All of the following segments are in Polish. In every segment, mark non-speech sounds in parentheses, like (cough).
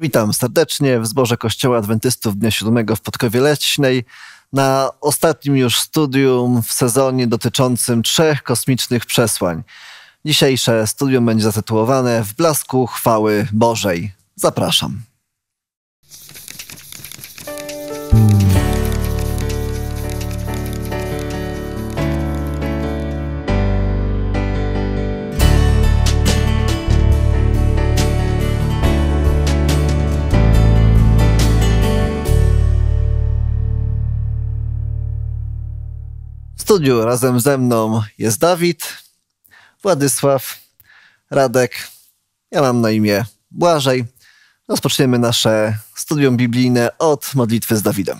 Witam serdecznie w zborze Kościoła Adwentystów Dnia Siódmego w Podkowie Leśnej na ostatnim już studium w sezonie dotyczącym trzech kosmicznych przesłań. Dzisiejsze studium będzie zatytułowane W blasku chwały Bożej. Zapraszam. studiu razem ze mną jest Dawid, Władysław, Radek. Ja mam na imię Błażej. Rozpoczniemy nasze studium biblijne od modlitwy z Dawidem.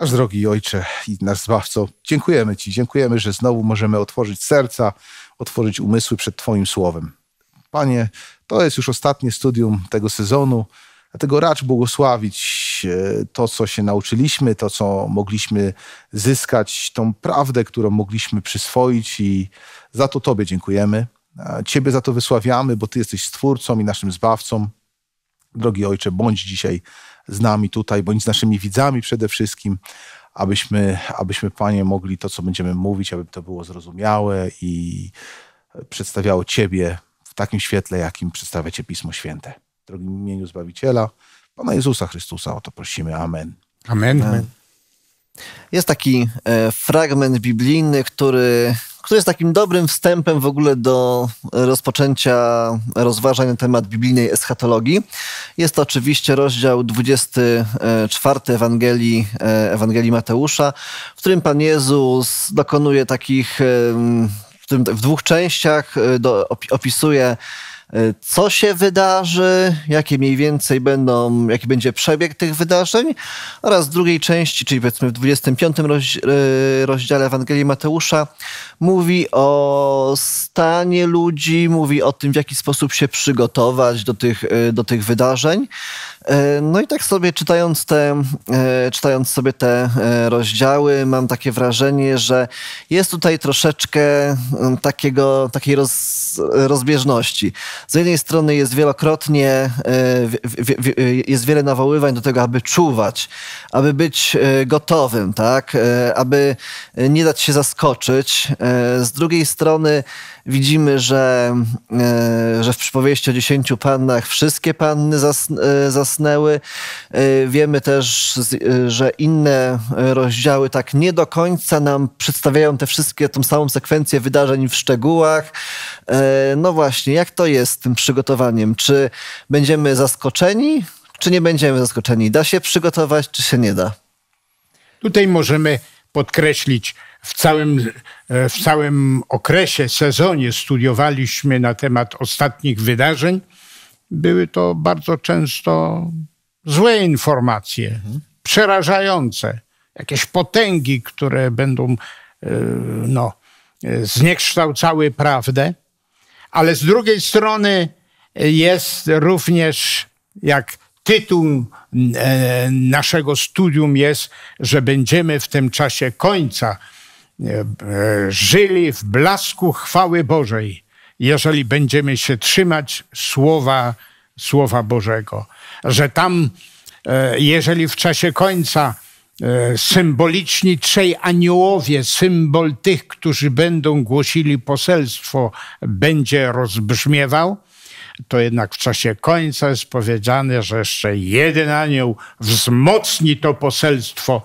Nasz drogi Ojcze i nasz Zbawco, dziękujemy Ci, dziękujemy, że znowu możemy otworzyć serca, otworzyć umysły przed Twoim Słowem. Panie, to jest już ostatnie studium tego sezonu. Dlatego racz błogosławić e, to, co się nauczyliśmy, to, co mogliśmy zyskać, tą prawdę, którą mogliśmy przyswoić i za to Tobie dziękujemy. Ciebie za to wysławiamy, bo Ty jesteś Stwórcą i naszym Zbawcą. Drogi Ojcze, bądź dzisiaj z nami tutaj, bądź z naszymi widzami przede wszystkim, abyśmy, abyśmy Panie, mogli to, co będziemy mówić, aby to było zrozumiałe i przedstawiało Ciebie w takim świetle, jakim przedstawia Cię Pismo Święte drogim imieniu Zbawiciela, Pana Jezusa Chrystusa. O to prosimy. Amen. Amen. Amen. Jest taki e, fragment biblijny, który, który jest takim dobrym wstępem w ogóle do rozpoczęcia rozważań na temat biblijnej eschatologii. Jest to oczywiście rozdział 24 Ewangelii, e, Ewangelii Mateusza, w którym Pan Jezus dokonuje takich, e, w, tym, w dwóch częściach e, do, opisuje E, co się wydarzy, jakie mniej więcej będą, jaki będzie przebieg tych wydarzeń oraz w drugiej części, czyli powiedzmy w 25 roz, e, rozdziale Ewangelii Mateusza mówi o stanie ludzi, mówi o tym, w jaki sposób się przygotować do tych, e, do tych wydarzeń. E, no i tak sobie czytając, te, e, czytając sobie te e, rozdziały, mam takie wrażenie, że jest tutaj troszeczkę mm, takiego, takiej roz, rozbieżności. Z jednej strony jest wielokrotnie, jest wiele nawoływań do tego, aby czuwać, aby być gotowym, tak? aby nie dać się zaskoczyć. Z drugiej strony widzimy, że, że w przypowieści o dziesięciu pannach wszystkie panny zas, zas zasnęły. Y, wiemy też, y, że inne rozdziały tak nie do końca nam przedstawiają te wszystkie, tą samą sekwencję wydarzeń w szczegółach. Y, no właśnie, jak to jest z tym przygotowaniem? Czy będziemy zaskoczeni, czy nie będziemy zaskoczeni? Da się przygotować, czy się nie da? Tutaj możemy podkreślić, w całym, e, w całym okresie, sezonie studiowaliśmy na temat ostatnich wydarzeń były to bardzo często złe informacje, mhm. przerażające, jakieś potęgi, które będą e, no, e, zniekształcały prawdę. Ale z drugiej strony jest również, jak tytuł e, naszego studium jest, że będziemy w tym czasie końca żyli w blasku chwały Bożej jeżeli będziemy się trzymać słowa, słowa Bożego. Że tam, e, jeżeli w czasie końca e, symboliczni trzej aniołowie, symbol tych, którzy będą głosili poselstwo, będzie rozbrzmiewał, to jednak w czasie końca jest powiedziane, że jeszcze jeden anioł wzmocni to poselstwo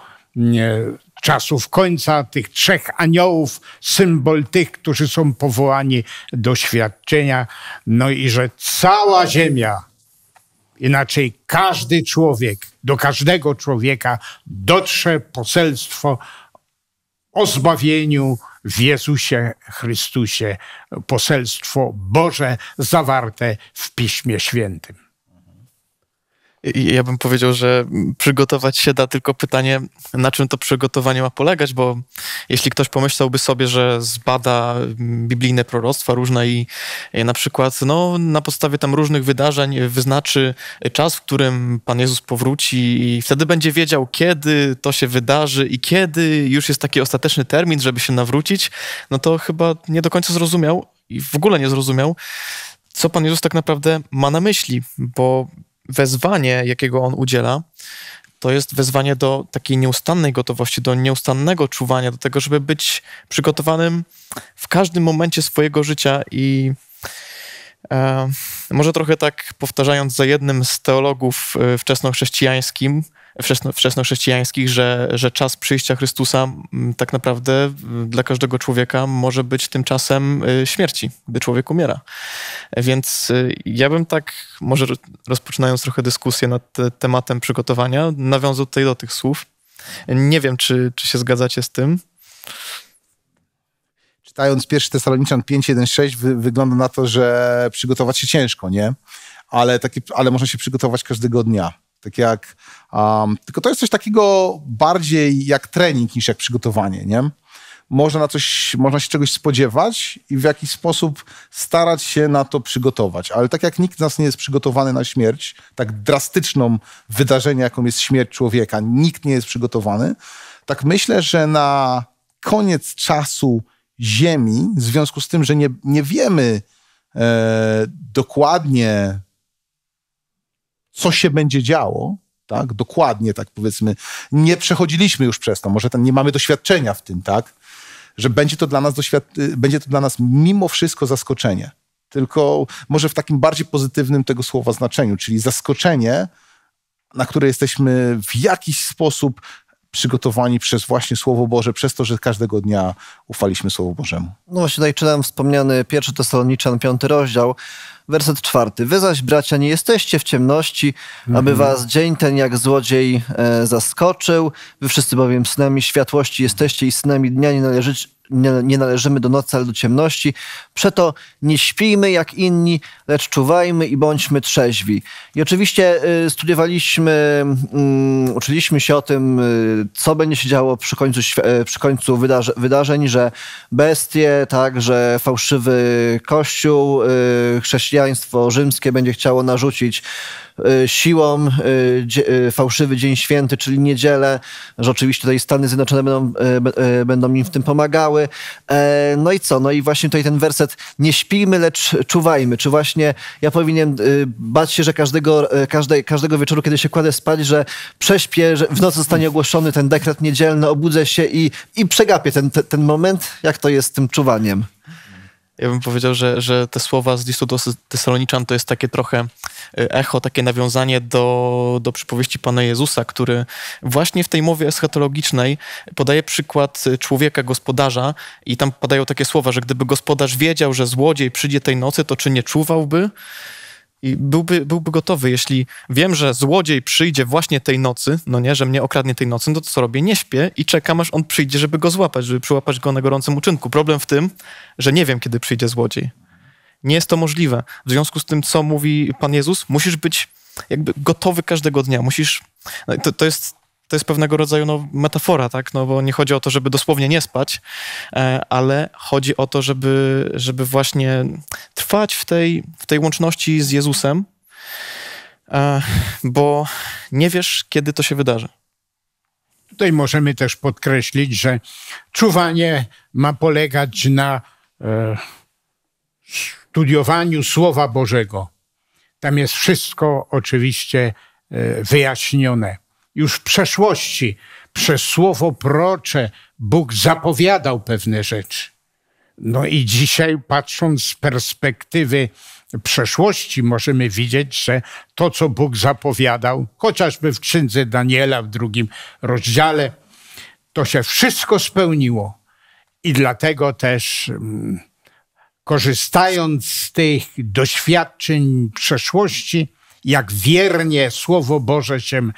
czasów końca, tych trzech aniołów, symbol tych, którzy są powołani do świadczenia, no i że cała Ziemia, inaczej każdy człowiek, do każdego człowieka dotrze poselstwo o zbawieniu w Jezusie Chrystusie, poselstwo Boże zawarte w Piśmie Świętym ja bym powiedział, że przygotować się da, tylko pytanie, na czym to przygotowanie ma polegać, bo jeśli ktoś pomyślałby sobie, że zbada mm, biblijne proroctwa różne i e, na przykład no, na podstawie tam różnych wydarzeń wyznaczy czas, w którym Pan Jezus powróci i wtedy będzie wiedział, kiedy to się wydarzy i kiedy już jest taki ostateczny termin, żeby się nawrócić, no to chyba nie do końca zrozumiał i w ogóle nie zrozumiał, co Pan Jezus tak naprawdę ma na myśli, bo wezwanie, jakiego on udziela, to jest wezwanie do takiej nieustannej gotowości, do nieustannego czuwania, do tego, żeby być przygotowanym w każdym momencie swojego życia i e, może trochę tak powtarzając za jednym z teologów e, wczesnochrześcijańskim, wczesno, wczesnochrześcijańskich, że, że czas przyjścia Chrystusa mm, tak naprawdę dla każdego człowieka może być tym czasem y, śmierci, gdy człowiek umiera. Więc y, ja bym tak, może rozpoczynając trochę dyskusję nad tematem przygotowania, nawiązał tutaj do tych słów. Nie wiem, czy, czy się zgadzacie z tym czytając pierwszy Tesaloniczan 5.1.6 wy, wygląda na to, że przygotować się ciężko, nie? Ale, taki, ale można się przygotować każdego dnia. Tak jak, um, tylko to jest coś takiego bardziej jak trening niż jak przygotowanie, nie? Można, na coś, można się czegoś spodziewać i w jakiś sposób starać się na to przygotować. Ale tak jak nikt z nas nie jest przygotowany na śmierć, tak drastyczną wydarzenie, jaką jest śmierć człowieka, nikt nie jest przygotowany, tak myślę, że na koniec czasu Ziemi, w związku z tym, że nie, nie wiemy e, dokładnie co się będzie działo, tak, dokładnie tak powiedzmy, nie przechodziliśmy już przez to, może ten, nie mamy doświadczenia w tym, tak, że będzie to dla nas, doświad- będzie to dla nas mimo wszystko zaskoczenie. Tylko może w takim bardziej pozytywnym tego słowa znaczeniu, czyli zaskoczenie, na które jesteśmy w jakiś sposób przygotowani przez właśnie Słowo Boże, przez to, że każdego dnia ufaliśmy Słowu Bożemu. No właśnie tutaj czytałem wspomniany pierwszy Tesaloniczan, piąty rozdział, werset czwarty. Wy zaś, bracia, nie jesteście w ciemności, aby mhm. was dzień ten jak złodziej e, zaskoczył. Wy wszyscy bowiem synami światłości jesteście i synami dnia nie, należy, nie, nie należymy do nocy, ale do ciemności. Przeto nie śpijmy jak inni, lecz czuwajmy i bądźmy trzeźwi. I oczywiście y, studiowaliśmy, y, uczyliśmy się o tym, y, co będzie się działo przy końcu, e, przy końcu wydarze, wydarzeń, że bestie, tak, że fałszywy kościół, chrześcijanie, chrześcijaństwo rzymskie będzie chciało narzucić y, siłą y, y, fałszywy Dzień Święty, czyli niedzielę, że oczywiście tutaj Stany Zjednoczone będą, będą im w tym pomagały. E, no i co? No i właśnie tutaj ten werset nie śpijmy, lecz czuwajmy. Czy właśnie ja powinienem bać się, że każdego, każde, każdego wieczoru, kiedy się kładę spać, że prześpię, że w nocy zostanie ogłoszony ten dekret niedzielny, obudzę się i, i przegapię ten, ten moment? Jak to jest z tym czuwaniem? ja bym powiedział, że, że te słowa z listu do Tesaloniczan to jest takie trochę y, echo, takie nawiązanie do, do przypowieści Pana Jezusa, który właśnie w tej mowie eschatologicznej podaje przykład y, człowieka, gospodarza i tam padają takie słowa, że gdyby gospodarz wiedział, że złodziej przyjdzie tej nocy, to czy nie czuwałby? I byłby, byłby gotowy, jeśli wiem, że złodziej przyjdzie właśnie tej nocy, no nie, że mnie okradnie tej nocy, no to co robię? Nie śpię i czekam, aż on przyjdzie, żeby go złapać, żeby przyłapać go na gorącym uczynku. Problem w tym, że nie wiem, kiedy przyjdzie złodziej. Nie jest to możliwe. W związku z tym, co mówi Pan Jezus, musisz być jakby gotowy każdego dnia. Musisz. No to, to jest to jest pewnego rodzaju no, metafora, tak? No bo nie chodzi o to, żeby dosłownie nie spać, e, ale chodzi o to, żeby, żeby właśnie trwać w tej, w tej łączności z Jezusem, e, bo nie wiesz, kiedy to się wydarzy. Tutaj możemy też podkreślić, że czuwanie ma polegać na e, studiowaniu Słowa Bożego. Tam jest wszystko oczywiście e, wyjaśnione już w przeszłości przez słowo procze Bóg zapowiadał pewne rzeczy. No i dzisiaj, patrząc z perspektywy przeszłości, możemy widzieć, że to, co Bóg zapowiadał, chociażby w czynce Daniela w drugim rozdziale, to się wszystko spełniło. I dlatego też, mm, korzystając z tych doświadczeń przeszłości, jak wiernie Słowo Boże się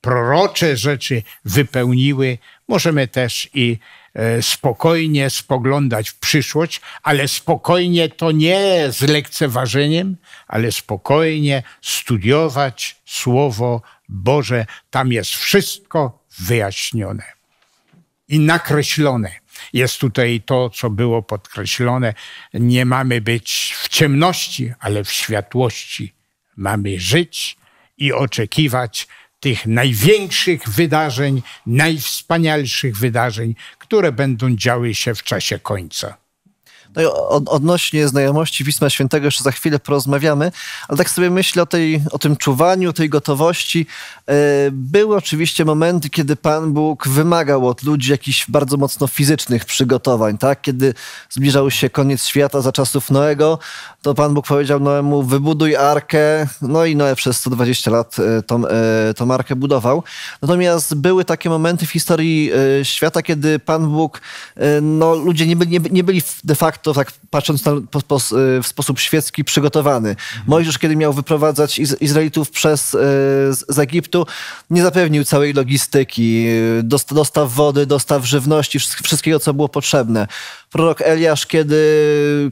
prorocze rzeczy wypełniły, możemy też i e, spokojnie spoglądać w przyszłość, ale spokojnie to nie z lekceważeniem, ale spokojnie studiować Słowo Boże. Tam jest wszystko wyjaśnione i nakreślone. Jest tutaj to, co było podkreślone. Nie mamy być w ciemności, ale w światłości. Mamy żyć i oczekiwać tych największych wydarzeń, najwspanialszych wydarzeń, które będą działy się w czasie końca. No od, odnośnie znajomości Pisma Świętego jeszcze za chwilę porozmawiamy, ale tak sobie myślę o, tej, o tym czuwaniu, tej gotowości. E, były oczywiście momenty, kiedy Pan Bóg wymagał od ludzi jakichś bardzo mocno fizycznych przygotowań, tak? Kiedy zbliżał się koniec świata za czasów Noego, to Pan Bóg powiedział Noemu, wybuduj arkę, no i Noe przez 120 lat e, tą, e, tą arkę budował. Natomiast były takie momenty w historii świata, kiedy Pan Bóg, no ludzie nie byli, nie byli de facto facto, tak, tak patrząc na, po, po, y, w sposób świecki, przygotowany. Mhm. Mojżesz, kiedy miał wyprowadzać Iz Izraelitów przez, y, z, z, Egiptu, nie zapewnił całej logistyki, y, dostaw wody, dostaw żywności, wszystkiego, co było potrzebne prorok Eliasz, kiedy,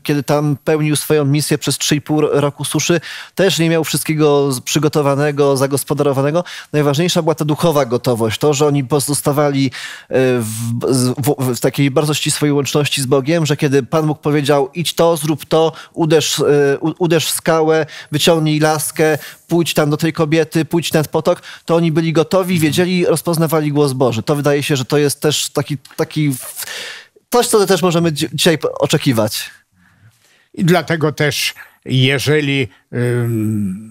kiedy tam pełnił swoją misję przez 3,5 roku suszy, też nie miał wszystkiego przygotowanego, zagospodarowanego. Najważniejsza była ta duchowa gotowość, to, że oni pozostawali e, w, w, w takiej bardzo ścisłej łączności z Bogiem, że kiedy Pan Bóg powiedział idź to, zrób to, uderz, e, uderz skałę, wyciągnij laskę, pójdź tam do tej kobiety, pójdź nad potok, to oni byli gotowi, wiedzieli, rozpoznawali głos Boży. To wydaje się, że to jest też taki, taki coś, co też możemy dzisiaj oczekiwać. I dlatego też, jeżeli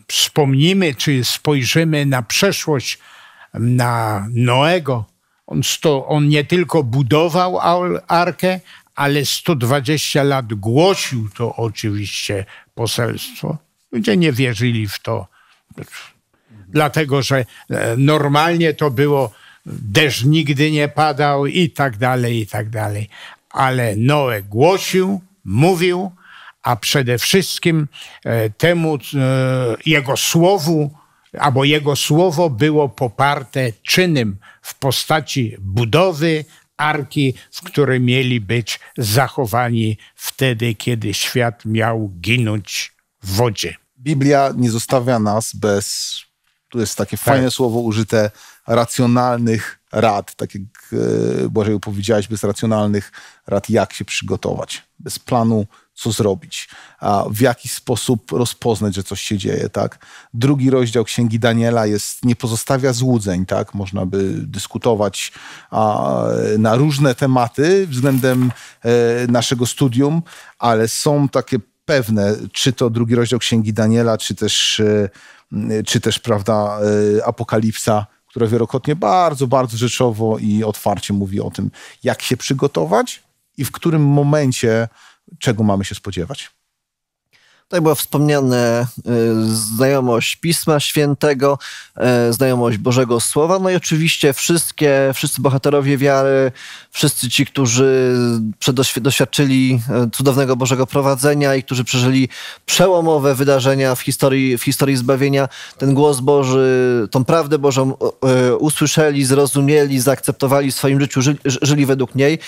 wspomnimy, czy spojrzymy na przeszłość, na Noego, on, sto, on nie tylko budował arkę, ale 120 lat głosił to oczywiście poselstwo. Ludzie nie wierzyli w to, dlatego że e, normalnie to było deszcz nigdy nie padał i tak dalej, i tak dalej. Ale Noe głosił, mówił, a przede wszystkim e, temu e, jego słowu, albo jego słowo było poparte czynem w postaci budowy arki, w której mieli być zachowani wtedy, kiedy świat miał ginąć w wodzie. Biblia nie zostawia nas bez, tu jest takie tak. fajne słowo użyte, racjonalnych rad, tak jak e, Błażeju powiedziałeś, bez racjonalnych rad, jak się przygotować, bez planu, co zrobić, a w jaki sposób rozpoznać, że coś się dzieje, tak? Drugi rozdział Księgi Daniela jest, nie pozostawia złudzeń, tak? Można by dyskutować a, na różne tematy względem e, naszego studium, ale są takie pewne, czy to drugi rozdział Księgi Daniela, czy też, e, czy też prawda, e, Apokalipsa, która wielokrotnie bardzo, bardzo rzeczowo i otwarcie mówi o tym, jak się przygotować i w którym momencie czego mamy się spodziewać. Tutaj była wspomniana e, znajomość Pisma Świętego, e, znajomość Bożego Słowa, no i oczywiście wszystkie, wszyscy bohaterowie wiary, wszyscy ci, którzy doświadczyli e, cudownego Bożego prowadzenia i którzy przeżyli przełomowe wydarzenia w historii, w historii zbawienia, ten głos Boży, tą prawdę Bożą usłyszeli, zrozumieli, zaakceptowali w swoim życiu, żyli, żyli według niej.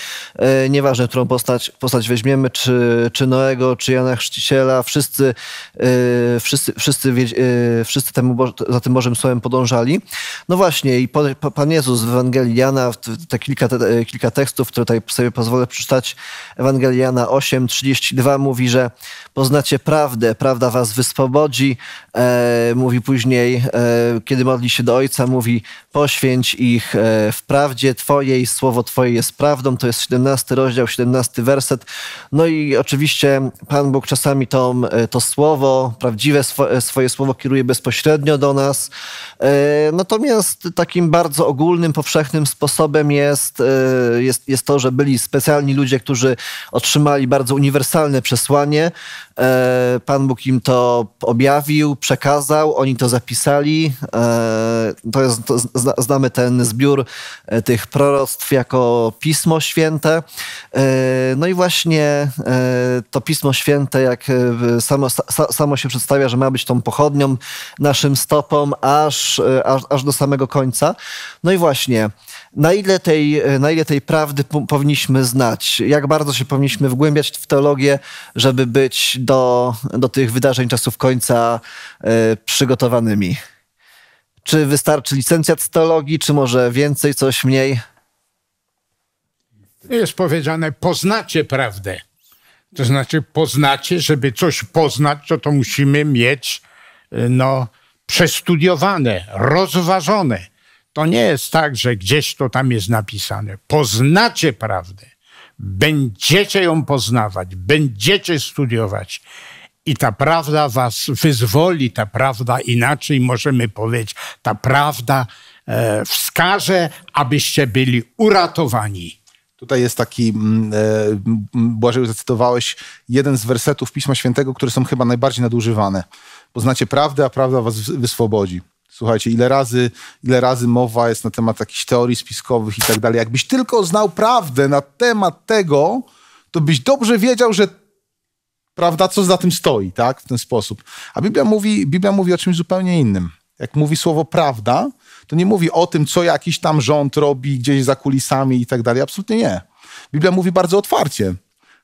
Nieważne, którą postać, postać weźmiemy, czy, czy Noego, czy Jana Chrzciciela, wszyscy Y, wszyscy, wszyscy, wszyscy, wszyscy temu, za tym Bożym Słowem podążali. No właśnie, i Pan Jezus w Ewangelii Jana, te kilka, te y, kilka tekstów, które tutaj sobie pozwolę przeczytać, Ewangelii Jana 8, 32 mówi, że poznacie prawdę, prawda was wyswobodzi. E, mówi później, e, kiedy modli się do Ojca, mówi poświęć ich e, w prawdzie Twojej, słowo Twoje jest prawdą. To jest 17 rozdział, 17 werset. No i oczywiście Pan Bóg czasami tą e, E, to słowo, prawdziwe e, swoje słowo kieruje bezpośrednio do nas. E, natomiast takim bardzo ogólnym, powszechnym sposobem jest, jest, jest to, że byli specjalni ludzie, którzy otrzymali bardzo uniwersalne przesłanie. Pan Bóg im to objawił, przekazał, oni to zapisali. To jest, to znamy ten zbiór tych proroctw jako Pismo Święte. No i właśnie to Pismo Święte, jak samo, samo się przedstawia, że ma być tą pochodnią, naszym stopom, aż, e, aż, aż do samego końca. No i właśnie, na ile tej, e, na ile tej prawdy powinniśmy znać, jak bardzo się powinniśmy wgłębiać w teologię, żeby być do, do tych wydarzeń czasów końca y, przygotowanymi? Czy wystarczy licencjat z teologii, czy może więcej, coś mniej? Jest powiedziane, poznacie prawdę. To znaczy poznacie, żeby coś poznać, to to musimy mieć y, no, przestudiowane, rozważone. To nie jest tak, że gdzieś to tam jest napisane. Poznacie prawdę, będziecie ją poznawać, będziecie studiować i ta prawda was wyzwoli, ta prawda inaczej możemy powiedzieć, ta prawda e, wskaże, abyście byli uratowani. Tutaj jest taki, mm, e, mm, Błażeju, zacytowałeś jeden z wersetów Pisma Świętego, które są chyba najbardziej nadużywane. Poznacie prawdę, a prawda was wyswobodzi. Słuchajcie, ile razy, ile razy mowa jest na temat jakichś teorii spiskowych i tak dalej. Jakbyś tylko znał prawdę na temat tego, to byś dobrze wiedział, że prawda, co za tym stoi, tak? W ten sposób. A Biblia mówi, Biblia mówi o czymś zupełnie innym jak mówi słowo prawda, to nie mówi o tym, co jakiś tam rząd robi gdzieś za kulisami i tak dalej. Absolutnie nie. Biblia mówi bardzo otwarcie.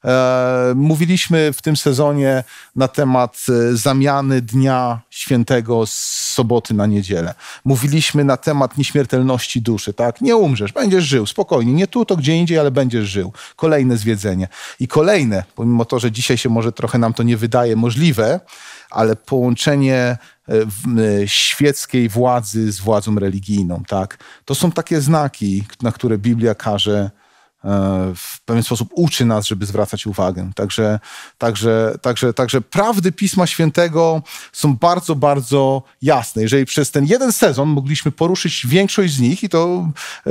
E, mówiliśmy w tym sezonie na temat e, zamiany dnia świętego z soboty na niedzielę. Mówiliśmy na temat nieśmiertelności duszy, tak? Nie umrzesz, będziesz żył spokojnie, nie tu, to gdzie indziej, ale będziesz żył. Kolejne zwiedzenie. I kolejne, pomimo to, że dzisiaj się może trochę nam to nie wydaje możliwe, ale połączenie e, świeckiej władzy z władzą religijną. Tak? To są takie znaki, na które Biblia każe e, w pewien sposób uczy nas, żeby zwracać uwagę. Także, także, także, także prawdy Pisma Świętego są bardzo, bardzo jasne. Jeżeli przez ten jeden sezon mogliśmy poruszyć większość z nich i to e,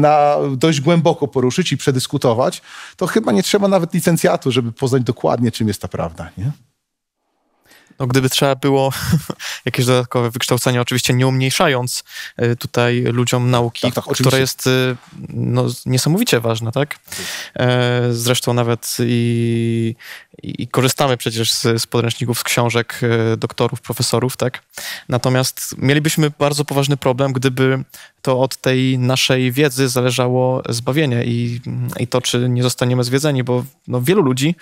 na, dość głęboko poruszyć i przedyskutować, to chyba nie trzeba nawet licencjatu, żeby poznać dokładnie, czym jest ta prawda. Nie? no, gdyby trzeba było (laughs) jakieś dodatkowe wykształcenie, oczywiście nie umniejszając e, tutaj ludziom nauki, tak, tak, która jest e, no, niesamowicie ważna, tak? E, zresztą nawet i, i korzystamy przecież z, z, podręczników, z książek doktorów, profesorów, tak? Natomiast mielibyśmy bardzo poważny problem, gdyby to od tej naszej wiedzy zależało zbawienie i, i to, czy nie zostaniemy zwiedzeni, bo no, wielu ludzi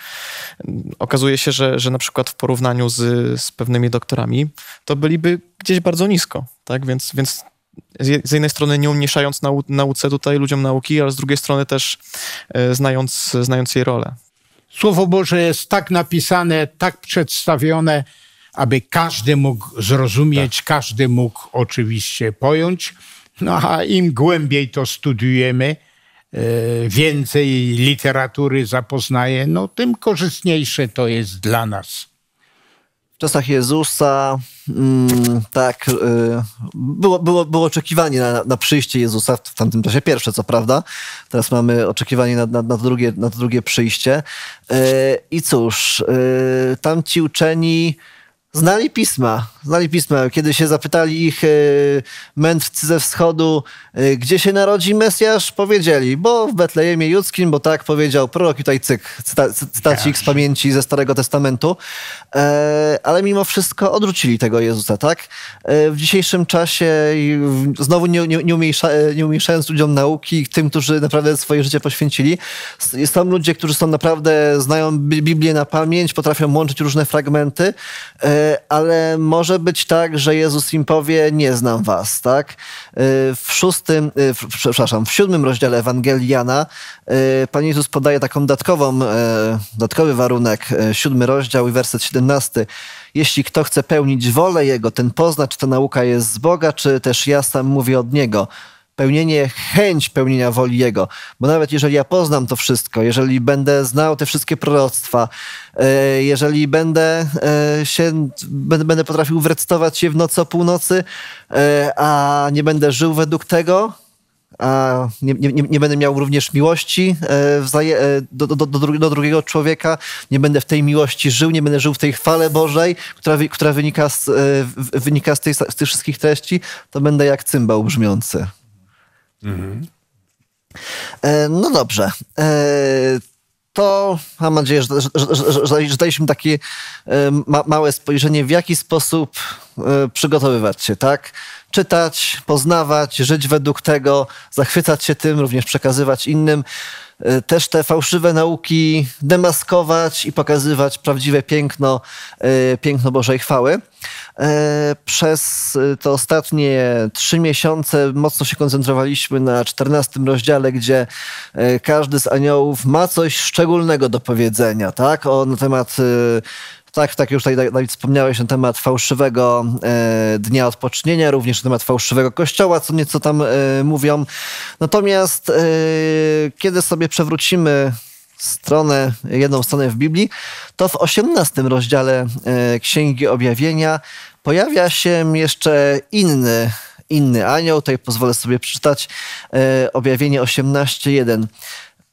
mm, okazuje się, że, że na przykład w porównaniu z, z pewnymi doktorami, to byliby gdzieś bardzo nisko, tak? Więc, więc z jednej strony nie umniejszając nau nauce tutaj ludziom nauki, ale z drugiej strony też e, znając, znając jej rolę. Słowo Boże jest tak napisane, tak przedstawione, aby każdy mógł zrozumieć, tak. każdy mógł oczywiście pojąć. No a im głębiej to studiujemy, e, więcej literatury zapoznaje, no tym korzystniejsze to jest dla nas. W czasach Jezusa mm, tak e, było, było, było oczekiwanie na, na, przyjście Jezusa, w tamtym czasie pierwsze co prawda, teraz mamy oczekiwanie na, na, na drugie, na drugie przyjście. E, I cóż, tamci uczeni Znali pisma, znali pisma. Kiedy się zapytali ich e, mędrcy ze wschodu, e, gdzie się narodzi Mesjasz, powiedzieli, bo w Betlejemie Judzkim, bo tak powiedział prorok, i tutaj cyk, cytacik z pamięci ze Starego Testamentu. E, ale mimo wszystko odrzucili tego Jezusa, tak? w dzisiejszym czasie, znowu nie, nie, nie, nie ludziom nauki, tym, którzy naprawdę swoje życie poświęcili, są ludzie, którzy są naprawdę, znają Biblię na pamięć, potrafią łączyć różne fragmenty, E, ale może być tak, że Jezus im powie, nie znam was, tak? E, w szóstym, e, w, przepraszam, w siódmym rozdziale Ewangelii Jana Pan Jezus podaje taką dodatkową, dodatkowy warunek, siódmy rozdział i werset 17. Jeśli kto chce pełnić wolę Jego, ten pozna, czy ta nauka jest z Boga, czy też ja sam mówię od Niego pełnienie, chęć pełnienia woli Jego. Bo nawet jeżeli ja poznam to wszystko, jeżeli będę znał te wszystkie proroctwa, e, jeżeli będę e, się, będę potrafił wrecytować się w nocy o północy, e, a nie będę żył według tego, a nie, nie, nie, będę miał również miłości do, do, do, do, drugiego człowieka, nie będę w tej miłości żył, nie będę żył w tej chwale Bożej, która, która wynika, z, wynika z, tej, z tych wszystkich treści, to będę jak cymbał brzmiący. Mhm. E, no dobrze. E, to mam nadzieję, że, że, że, że daliśmy takie e, małe spojrzenie, w jaki sposób przygotowywać się, tak? Czytać, poznawać, żyć według tego, zachwycać się tym, również przekazywać innym. Y, też te fałszywe nauki demaskować i pokazywać prawdziwe piękno, y, piękno Bożej chwały. Y, przez te ostatnie trzy miesiące mocno się koncentrowaliśmy na czternastym rozdziale, gdzie każdy z aniołów ma coś szczególnego do powiedzenia, tak? O, na temat tak, tak, już tutaj Dawid wspomniałeś na temat fałszywego e, dnia odpocznienia, również na temat fałszywego kościoła, co nieco tam e, mówią. Natomiast e, kiedy sobie przewrócimy stronę, jedną stronę w Biblii, to w 18 rozdziale e, Księgi Objawienia pojawia się jeszcze inny inny anioł. Tutaj pozwolę sobie przeczytać e, objawienie 18.1.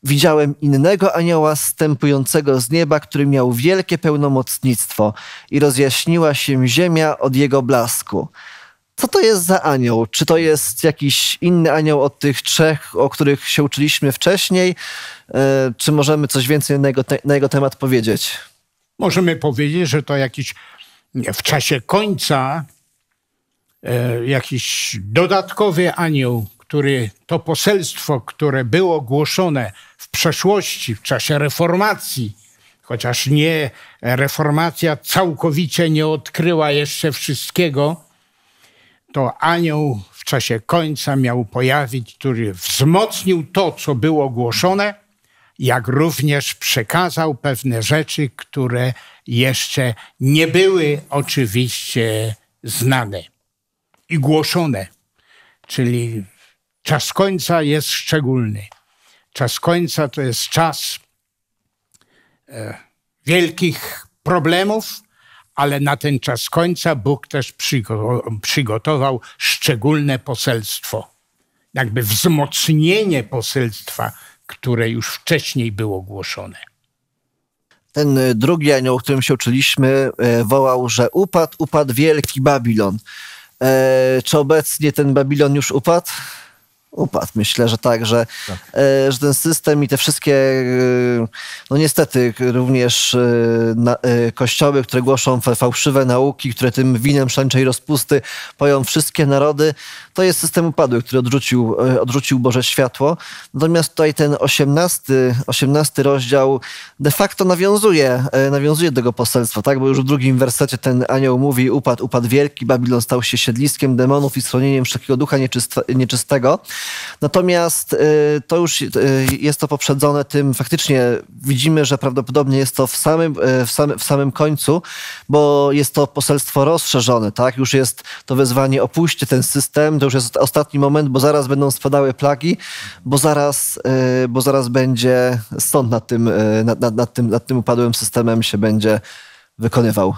Widziałem innego anioła stępującego z nieba, który miał wielkie pełnomocnictwo i rozjaśniła się ziemia od jego blasku. Co to jest za anioł? Czy to jest jakiś inny anioł od tych trzech, o których się uczyliśmy wcześniej? E, czy możemy coś więcej na jego, na jego temat powiedzieć? Możemy powiedzieć, że to jakiś w czasie końca e, jakiś dodatkowy anioł który to poselstwo, które było głoszone w przeszłości, w czasie reformacji, chociaż nie reformacja całkowicie nie odkryła jeszcze wszystkiego, to anioł w czasie końca miał pojawić, który wzmocnił to, co było głoszone, jak również przekazał pewne rzeczy, które jeszcze nie były oczywiście znane i głoszone. Czyli Czas końca jest szczególny. Czas końca to jest czas e, wielkich problemów, ale na ten czas końca Bóg też przygotował szczególne poselstwo. Jakby wzmocnienie poselstwa, które już wcześniej było głoszone. Ten e, drugi anioł, o którym się uczyliśmy, e, wołał, że upadł, upadł wielki Babilon. Czy obecnie ten Babilon już upadł? upadł. Myślę, że tak, że, tak. E, że ten system i te wszystkie, e, no niestety również e, na, kościoły, które głoszą fałszywe nauki, które tym winem szaleńczej rozpusty poją wszystkie narody, to jest system upadły, który odrzucił, odrzucił Boże Światło. Natomiast tutaj ten osiemnasty, osiemnasty rozdział de facto nawiązuje, nawiązuje do tego poselstwa, tak? bo już w drugim wersecie ten anioł mówi upadł, upadł wielki, Babilon stał się siedliskiem demonów i schronieniem wszelkiego ducha nieczysta, nieczystego. Natomiast y, to już y, jest to poprzedzone tym, faktycznie widzimy, że prawdopodobnie jest to w samym, y, w samym, w samym końcu, bo jest to poselstwo rozszerzone, tak? Już jest to wezwanie opuśćcie ten system, to już jest ostatni moment, bo zaraz będą spadały plagi, bo zaraz, bo zaraz będzie stąd nad tym, nad, nad, nad, tym, nad tym upadłym systemem się będzie wykonywał.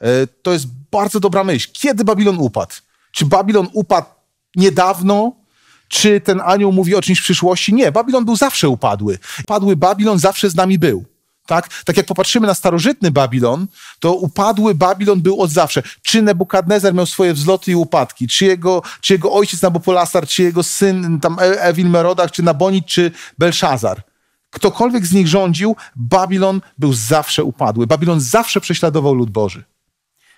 E, to jest bardzo dobra myśl. Kiedy Babilon upadł? Czy Babilon upadł niedawno, czy ten anioł mówi o czymś w przyszłości? Nie, Babilon był zawsze upadły. Upadły Babilon zawsze z nami był. Tak? tak jak popatrzymy na starożytny Babilon, to upadły Babilon był od zawsze. Czy Nebukadnezar miał swoje wzloty i upadki? Czy jego, czy jego ojciec Nabopolassar, czy jego syn mm, tam e- Merodach, czy Nabonid, czy Belszazar? Ktokolwiek z nich rządził, Babilon był zawsze upadły. Babilon zawsze prześladował lud Boży.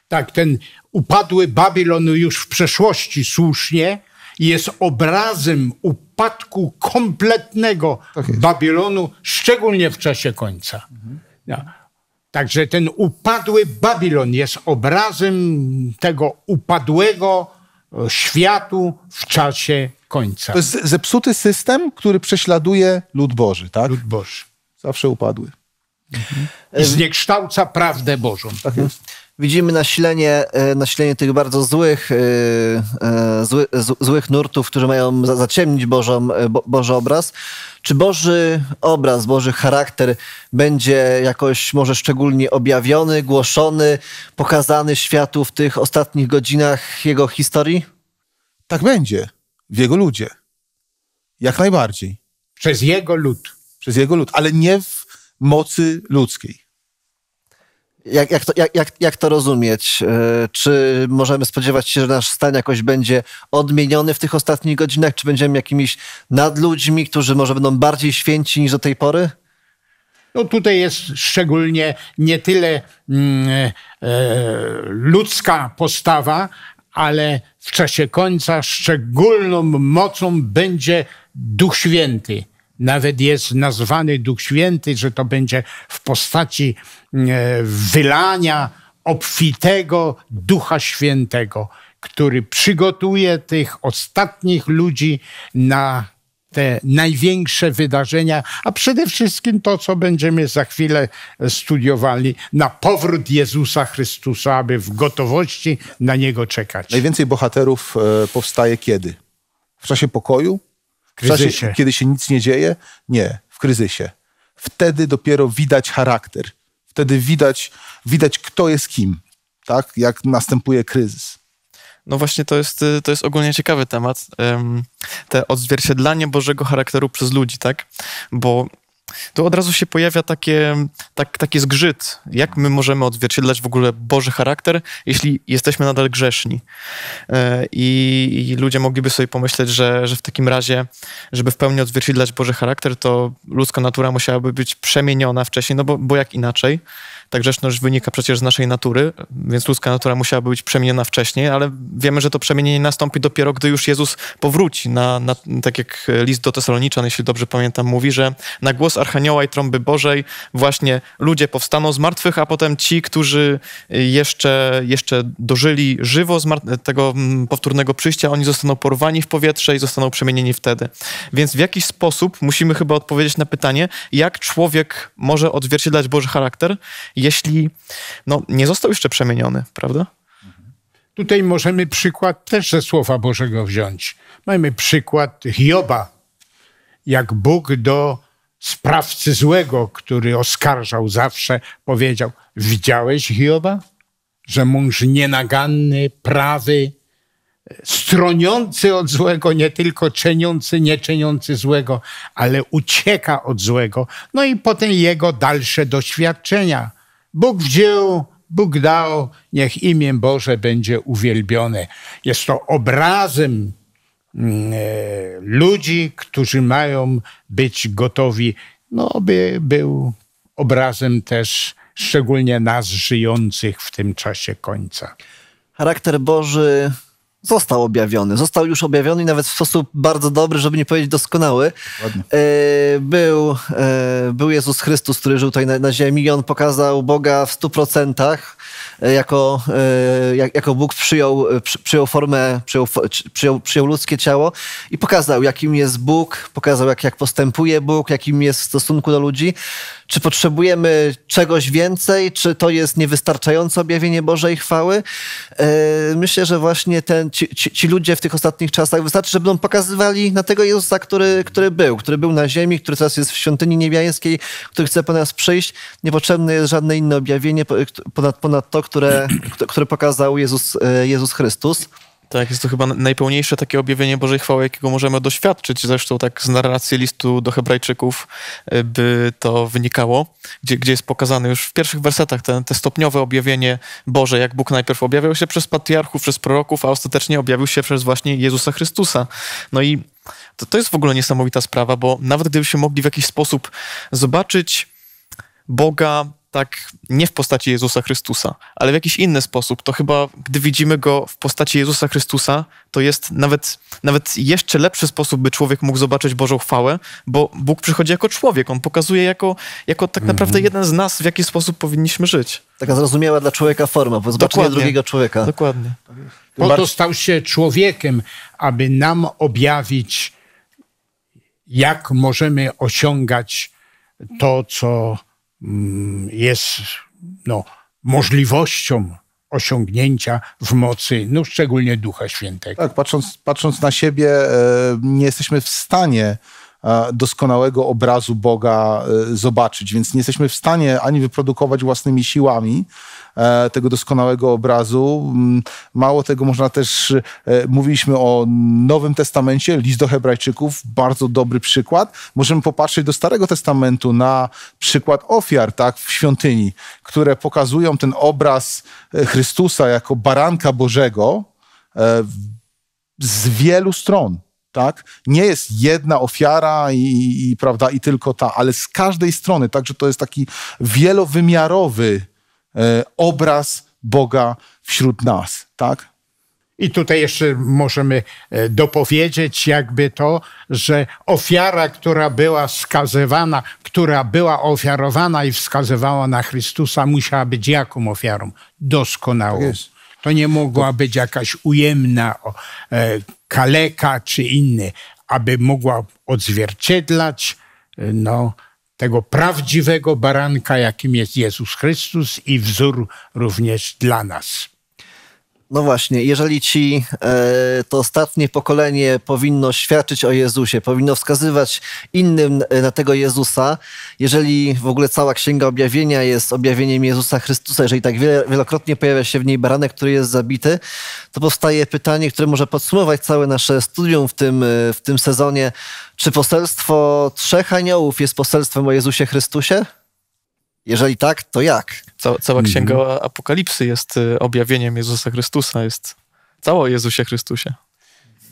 Tak, ten upadły Babilon już w przeszłości słusznie jest obrazem upadku kompletnego tak Babilonu, szczególnie w czasie końca. Także ten upadły Babilon jest obrazem tego upadłego e, światu w czasie końca. To jest zepsuty system, który prześladuje lud Boży, tak? Lud Boży. Zawsze upadły. Mhm. Zniekształca prawdę Bożą. Tak jest widzimy nasilenie, e, nasilenie tych bardzo złych, e, e, zły, złych nurtów, którzy mają zaciemnić Bożą, Bo, Boży obraz. Czy Boży obraz, Boży charakter będzie jakoś może szczególnie objawiony, głoszony, pokazany światu w tych ostatnich godzinach jego historii? Tak będzie. W jego ludzie. Jak najbardziej. Przez jego lud. Przez jego lud, ale nie w mocy ludzkiej. Jak, jak, to, jak, jak, to rozumieć? E, czy możemy spodziewać się, że nasz stan jakoś będzie odmieniony w tych ostatnich godzinach? Czy będziemy jakimiś nadludźmi, którzy może będą bardziej święci niż do tej pory? No tutaj jest szczególnie nie tyle mm, e, ludzka postawa, ale w czasie końca szczególną mocą będzie Duch Święty nawet jest nazwany Duch Święty, że to będzie w postaci mm, e, wylania obfitego Ducha Świętego, który przygotuje tych ostatnich ludzi na te największe wydarzenia, a przede wszystkim to, co będziemy za chwilę studiowali, na powrót Jezusa Chrystusa, aby w gotowości na Niego czekać. Najwięcej bohaterów e, powstaje kiedy? W czasie pokoju? W czasie, kiedy się nic nie dzieje? Nie, w kryzysie. Wtedy dopiero widać charakter. Wtedy widać, widać kto jest kim, tak? jak następuje kryzys. No właśnie, to jest, y, to jest ogólnie ciekawy temat. Te odzwierciedlanie Bożego charakteru przez ludzi, tak? Bo to od razu się pojawia takie, tak, taki zgrzyt, jak my możemy odzwierciedlać w ogóle Boży charakter, jeśli jesteśmy nadal grzeszni. E, I, i ludzie mogliby sobie pomyśleć, że, że w takim razie, żeby w pełni odzwierciedlać Boży charakter, to ludzka natura musiałaby być przemieniona wcześniej, no bo, bo jak inaczej? Ta grzeczność wynika przecież z naszej natury, więc ludzka natura musiałaby być przemieniona wcześniej, ale wiemy, że to przemienienie nastąpi dopiero, gdy już Jezus powróci. Na, na tak jak list do Tesaloniczan, jeśli dobrze pamiętam, mówi, że na głos Archanioła i Trąby Bożej właśnie ludzie powstaną z martwych, a potem ci, którzy jeszcze, jeszcze dożyli żywo z tego mm, powtórnego przyjścia, oni zostaną porwani w powietrze i zostaną przemienieni wtedy. Więc w jakiś sposób musimy chyba odpowiedzieć na pytanie, jak człowiek może odzwierciedlać Boży charakter, jeśli no, nie został jeszcze przemieniony, prawda? Tutaj możemy przykład też ze Słowa Bożego wziąć. Mamy przykład Hioba, jak Bóg do sprawcy złego, który oskarżał zawsze, powiedział: Widziałeś Hioba? Że mąż nienaganny, prawy, stroniący od złego, nie tylko czyniący, nie czyniący złego, ale ucieka od złego. No i potem jego dalsze doświadczenia. Bóg wziął, Bóg dał, niech imię Boże będzie uwielbione. Jest to obrazem mm, e, ludzi, którzy mają być gotowi, no by był obrazem też szczególnie nas żyjących w tym czasie końca. Charakter Boży został objawiony. Został już objawiony i nawet w sposób bardzo dobry, żeby nie powiedzieć doskonały. E, był, e, był Jezus Chrystus, który żył tutaj na, na ziemi i on pokazał Boga w stu procentach. E, jako, jako Bóg przyjął, przyjął formę, przyjął, przyjął, przyjął ludzkie ciało i pokazał, jakim jest Bóg, pokazał, jak, jak postępuje Bóg, jakim jest w stosunku do ludzi. Czy potrzebujemy czegoś więcej? Czy to jest niewystarczające objawienie Bożej chwały? E, myślę, że właśnie ten, ci, ci, ci ludzie w tych ostatnich czasach wystarczy, żeby będą pokazywali na tego Jezusa, który, który był, który był na ziemi, który teraz jest w świątyni niebiańskiej, który chce po nas przyjść. Niepotrzebne jest żadne inne objawienie ponad, ponad to, które, które pokazał Jezus, e, Jezus Chrystus. Tak, jest to chyba najpełniejsze takie objawienie Bożej chwały, jakiego możemy doświadczyć. Zresztą tak z narracji listu do Hebrajczyków y, by to wynikało, gdzie, gdzie jest pokazane już w pierwszych wersetach ten, te stopniowe objawienie Boże, jak Bóg najpierw objawiał się przez patriarchów, przez proroków, a ostatecznie objawił się przez właśnie Jezusa Chrystusa. No i to, to jest w ogóle niesamowita sprawa, bo nawet gdybyśmy mogli w jakiś sposób zobaczyć Boga tak nie w postaci Jezusa Chrystusa, ale w jakiś inny sposób, to chyba gdy widzimy go w postaci Jezusa Chrystusa, to jest nawet, nawet jeszcze lepszy sposób, by człowiek mógł zobaczyć Bożą chwałę, bo Bóg przychodzi jako człowiek, on pokazuje jako, jako tak naprawdę mhm. jeden z nas, w jaki sposób powinniśmy żyć. Taka zrozumiała dla człowieka forma, bo zobaczenia Dokładnie. drugiego człowieka. Dokładnie. Po to stał się człowiekiem, aby nam objawić, jak możemy osiągać to, co Mm, jest no, możliwością osiągnięcia w mocy, no szczególnie Ducha Świętego. Tak, patrząc, patrząc na siebie, e, nie jesteśmy w stanie E, doskonałego obrazu Boga e, zobaczyć, więc nie jesteśmy w stanie ani wyprodukować własnymi siłami e, tego doskonałego obrazu. Mm, mało tego, można też, mówiliśmy o Nowym Testamencie, list do Hebrajczyków, bardzo dobry przykład. Możemy popatrzeć do Starego Testamentu na przykład ofiar tak, w świątyni, które pokazują ten obraz Chrystusa jako baranka Bożego z wielu stron tak? Nie jest jedna ofiara i, i, prawda, i tylko ta, ale z każdej strony, także to jest taki wielowymiarowy e, obraz Boga wśród nas, tak? I tutaj jeszcze możemy e, dopowiedzieć jakby to, że ofiara, która była skazywana, która była ofiarowana i wskazywała na Chrystusa, musiała być jaką ofiarą? Doskonałą. Tak to nie mogła być jakaś ujemna e, kaleka czy inny, aby mogła odzwierciedlać e, no, tego prawdziwego baranka, jakim jest Jezus Chrystus i wzór również dla nas. No właśnie, jeżeli ci e, to ostatnie pokolenie powinno świadczyć o Jezusie, powinno wskazywać innym e, na tego Jezusa, jeżeli w ogóle cała Księga Objawienia jest objawieniem Jezusa Chrystusa, jeżeli tak wielokrotnie pojawia się w niej baranek, który jest zabity, to powstaje pytanie, które może podsumować całe nasze studium w tym, e, w tym sezonie. Czy poselstwo trzech aniołów jest poselstwem o Jezusie Chrystusie? Jeżeli tak, to jak? Ca cała mhm. księga Apokalipsy jest y, objawieniem Jezusa Chrystusa, jest cało o Jezusie Chrystusie.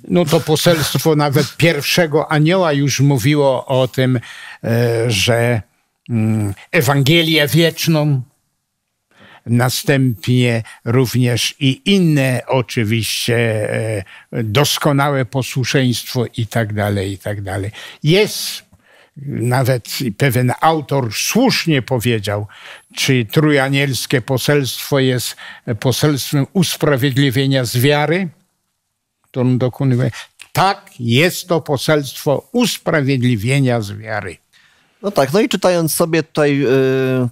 No to poselstwo nawet pierwszego anioła już mówiło o tym, e, że mm, Ewangelię wieczną, następnie również i inne oczywiście e, doskonałe posłuszeństwo i tak dalej, i tak dalej. Jest nawet pewien autor słusznie powiedział, czy trójanielskie poselstwo jest poselstwem usprawiedliwienia z wiary, którą dokonuje. Tak, jest to poselstwo usprawiedliwienia z wiary. No tak, no i czytając sobie tutaj yy,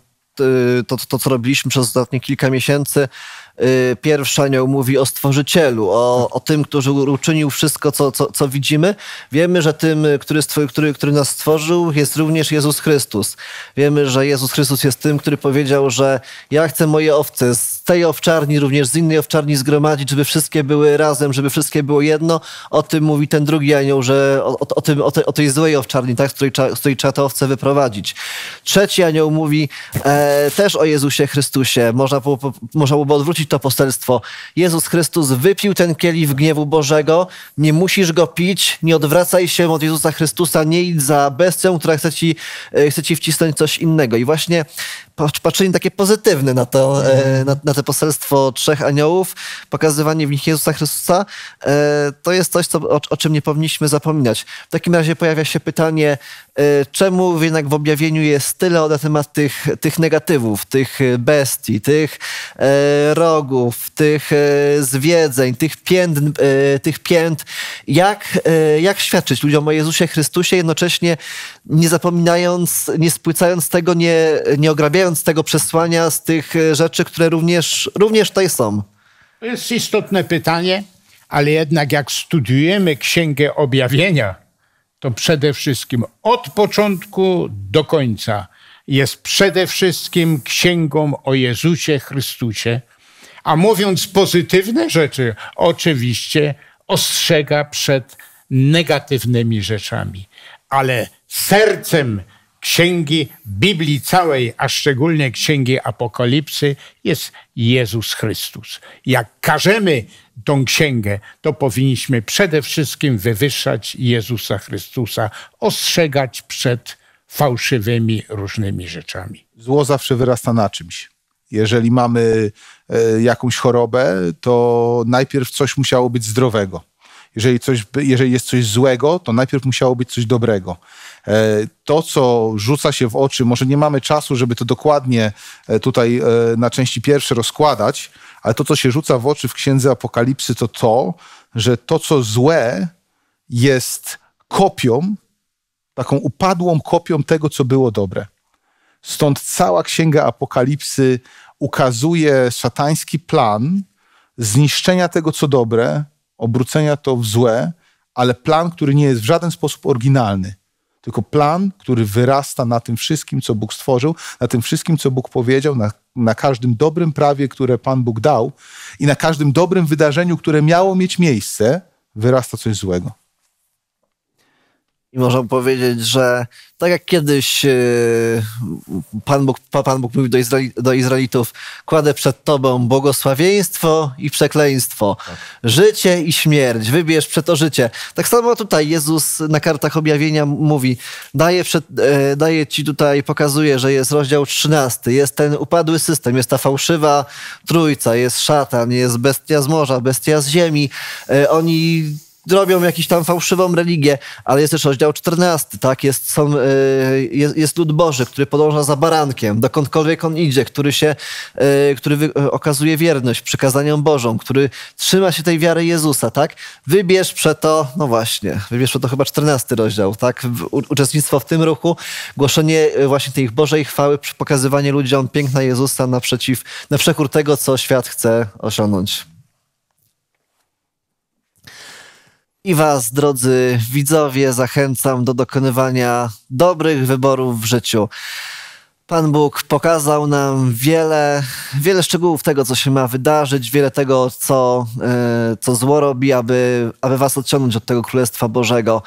to, to, co robiliśmy przez ostatnie kilka miesięcy, Y, pierwszy anioł mówi o stworzycielu, o, o tym, który uczynił wszystko, co, co, co widzimy. Wiemy, że tym, który, który, który nas stworzył, jest również Jezus Chrystus. Wiemy, że Jezus Chrystus jest tym, który powiedział, że ja chcę moje owce tej owczarni, również z innej owczarni zgromadzić, żeby wszystkie były razem, żeby wszystkie było jedno. O tym mówi ten drugi anioł, że o, o, tym, o, te, o tej złej owczarni, tak, z, której, z której trzeba te owce wyprowadzić. Trzeci anioł mówi e, też o Jezusie Chrystusie. Można, po, można byłoby odwrócić to poselstwo. Jezus Chrystus wypił ten kielich gniewu Bożego, nie musisz go pić, nie odwracaj się od Jezusa Chrystusa, nie idź za bestią, która chce ci, e, chce ci wcisnąć coś innego. I właśnie patrzenie takie pozytywne na, to, e, mhm. na, na poselstwo trzech aniołów, pokazywanie w nich Jezusa Chrystusa, e, to jest coś, co, o, o czym nie powinniśmy zapominać. W takim razie pojawia się pytanie, e, czemu jednak w objawieniu jest tyle na temat tych, tych negatywów, tych bestii, tych rogów, tych zwiedzeń, tych pięt, tych pięt. Jak, jak świadczyć ludziom o Jezusie Chrystusie, jednocześnie nie zapominając, nie spłycając tego, nie, nie ograbiając korzystając z tego przesłania, z tych e, rzeczy, które również, również tutaj są? To jest istotne pytanie, ale jednak jak studiujemy Księgę Objawienia, to przede wszystkim od początku do końca jest przede wszystkim księgą o Jezusie Chrystusie, a mówiąc pozytywne rzeczy, oczywiście ostrzega przed negatywnymi rzeczami. Ale sercem księgi Biblii całej, a szczególnie księgi Apokalipsy, jest Jezus Chrystus. Jak każemy tą księgę, to powinniśmy przede wszystkim wywyższać Jezusa Chrystusa, ostrzegać przed fałszywymi różnymi rzeczami. Zło zawsze wyrasta na czymś. Jeżeli mamy e, jakąś chorobę, to najpierw coś musiało być zdrowego. Jeżeli, coś, jeżeli jest coś złego, to najpierw musiało być coś dobrego. E, to, co rzuca się w oczy, może nie mamy czasu, żeby to dokładnie e, tutaj e, na części pierwsze rozkładać, ale to, co się rzuca w oczy w Księdze Apokalipsy, to to, że to, co złe, jest kopią, taką upadłą kopią tego, co było dobre. Stąd cała Księga Apokalipsy ukazuje szatański plan zniszczenia tego, co dobre, obrócenia to w złe, ale plan, który nie jest w żaden sposób oryginalny tylko plan, który wyrasta na tym wszystkim, co Bóg stworzył, na tym wszystkim, co Bóg powiedział, na, na każdym dobrym prawie, które Pan Bóg dał i na każdym dobrym wydarzeniu, które miało mieć miejsce, wyrasta coś złego. I można powiedzieć, że tak jak kiedyś e, Pan Bóg, Pan Bóg mówił do, Izraeli, do Izraelitów, kładę przed Tobą błogosławieństwo i przekleństwo, tak. życie i śmierć, wybierz to życie. Tak samo tutaj Jezus na kartach objawienia mówi, daje, przed, e, daje Ci tutaj, pokazuje, że jest rozdział 13, jest ten upadły system, jest ta fałszywa trójca, jest szatan, jest bestia z morza, bestia z ziemi. E, oni robią jakąś tam fałszywą religię, ale jest też rozdział 14, tak? Jest, są, e, jest, jest lud Boży, który podąża za barankiem, dokądkolwiek on idzie, który się, e, który wy, e, okazuje wierność przykazaniom Bożą, który trzyma się tej wiary Jezusa, tak? Wybierz przeto, no właśnie, wybierz przeto chyba 14 rozdział, tak? Uczestnictwo w tym ruchu, głoszenie właśnie tej Bożej chwały, pokazywanie ludziom piękna Jezusa naprzeciw, na przekór tego, co świat chce osiągnąć. I Was, drodzy widzowie, zachęcam do dokonywania dobrych wyborów w życiu. Pan Bóg pokazał nam wiele, wiele szczegółów tego, co się ma wydarzyć, wiele tego, co, e, co zło robi, aby, aby Was odciągnąć od tego Królestwa Bożego.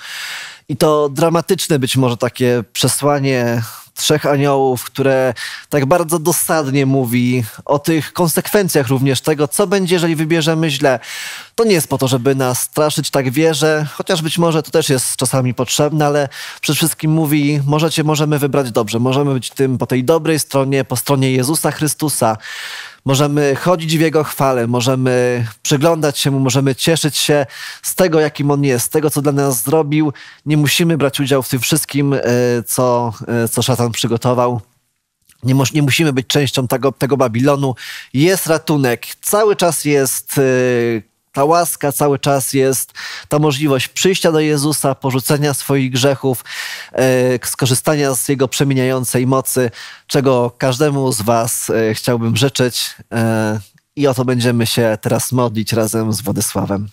I to dramatyczne być może takie przesłanie Trzech Aniołów, które tak bardzo dosadnie mówi o tych konsekwencjach również tego, co będzie, jeżeli wybierzemy źle. To nie jest po to, żeby nas straszyć, tak wierzę, chociaż być może to też jest czasami potrzebne, ale przede wszystkim mówi, możecie, możemy wybrać dobrze, możemy być tym po tej dobrej stronie, po stronie Jezusa Chrystusa. Możemy chodzić w Jego chwale, możemy przyglądać się Mu, możemy cieszyć się z tego, jakim On jest, z tego, co dla nas zrobił. Nie musimy brać udziału w tym wszystkim, e, co, e, co szatan przygotował. Nie, nie, musimy być częścią tego, tego, Babilonu. Jest ratunek, cały czas jest e, ta łaska cały czas jest, ta możliwość przyjścia do Jezusa, porzucenia swoich grzechów, e, skorzystania z Jego przemieniającej mocy, czego każdemu z Was e, chciałbym życzyć. E, I o to będziemy się teraz modlić razem z Władysławem.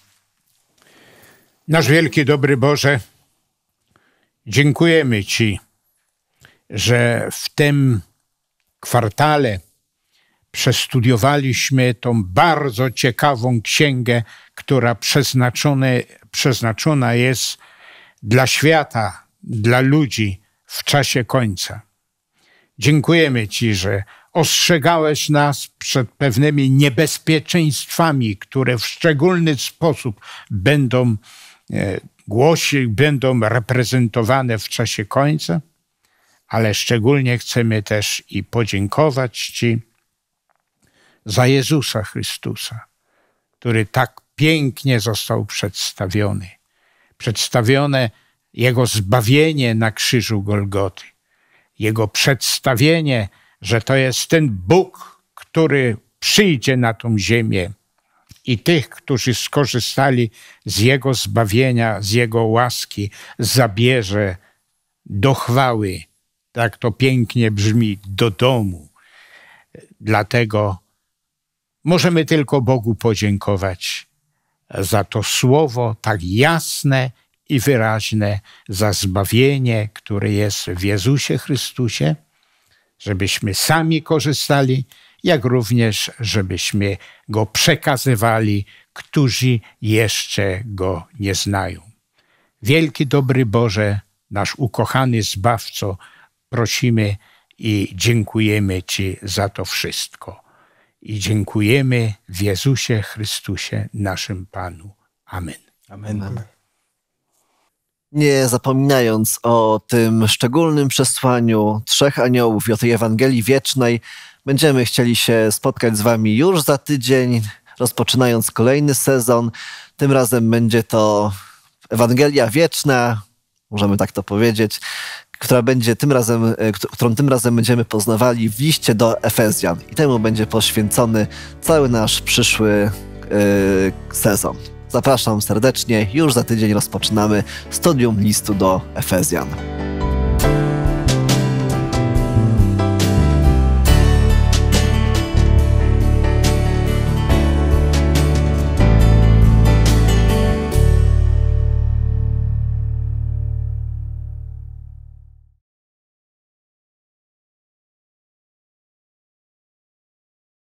Nasz wielki, dobry Boże, dziękujemy Ci, że w tym kwartale Przestudiowaliśmy tą bardzo ciekawą księgę, która przeznaczona jest dla świata, dla ludzi w czasie końca. Dziękujemy Ci, że ostrzegałeś nas przed pewnymi niebezpieczeństwami, które w szczególny sposób będą e, głosi, będą reprezentowane w czasie końca, ale szczególnie chcemy też i podziękować Ci za Jezusa Chrystusa, który tak pięknie został przedstawiony. Przedstawione Jego zbawienie na krzyżu Golgoty, Jego przedstawienie, że to jest ten Bóg, który przyjdzie na tą ziemię i tych, którzy skorzystali z Jego zbawienia, z Jego łaski, zabierze do chwały, tak to pięknie brzmi, do domu. Dlatego Możemy tylko Bogu podziękować za to słowo tak jasne i wyraźne, za zbawienie, które jest w Jezusie Chrystusie, żebyśmy sami korzystali, jak również żebyśmy go przekazywali, którzy jeszcze go nie znają. Wielki dobry Boże, nasz ukochany Zbawco, prosimy i dziękujemy Ci za to wszystko i dziękujemy w Jezusie Chrystusie, naszym Panu. Amen. Amen. Amen. Nie zapominając o tym szczególnym przesłaniu trzech aniołów i o tej Ewangelii Wiecznej, będziemy chcieli się spotkać z Wami już za tydzień, rozpoczynając kolejny sezon. Tym razem będzie to Ewangelia Wieczna, możemy tak to powiedzieć, która będzie tym razem, e, którą tym razem będziemy poznawali w liście do Efezjan. I temu będzie poświęcony cały nasz przyszły yy, sezon. Zapraszam serdecznie, już za tydzień rozpoczynamy studium listu do Efezjan.